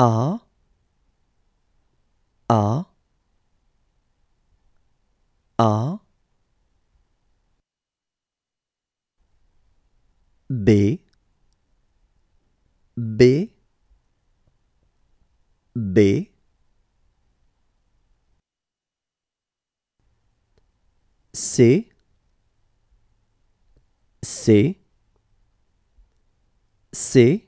A A A B B B C C C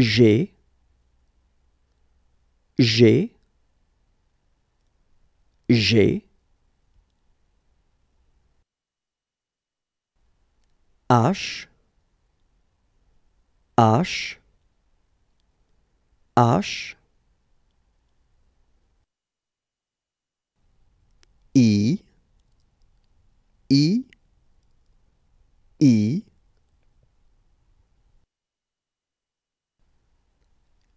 G G G H H H I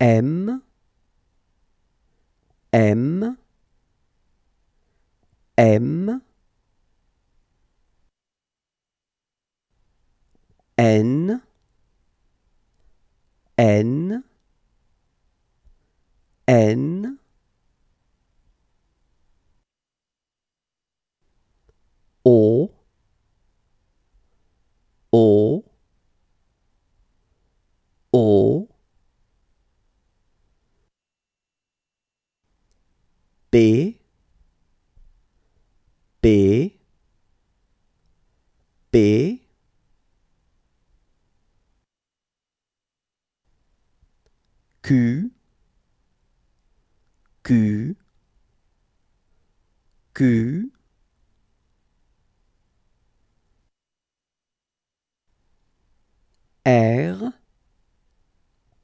M, M, M, N, N, N, P P P Q Q Q R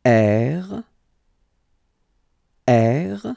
R R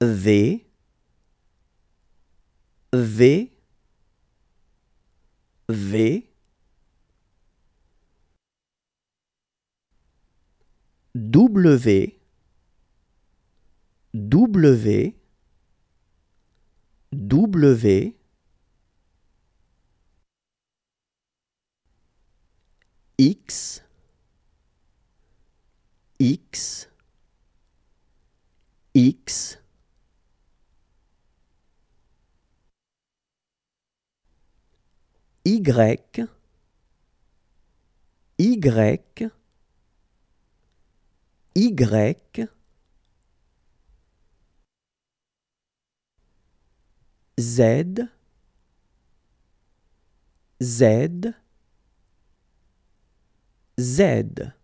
V V V W W W X X X Y, Y, Y, Z, Z, Z.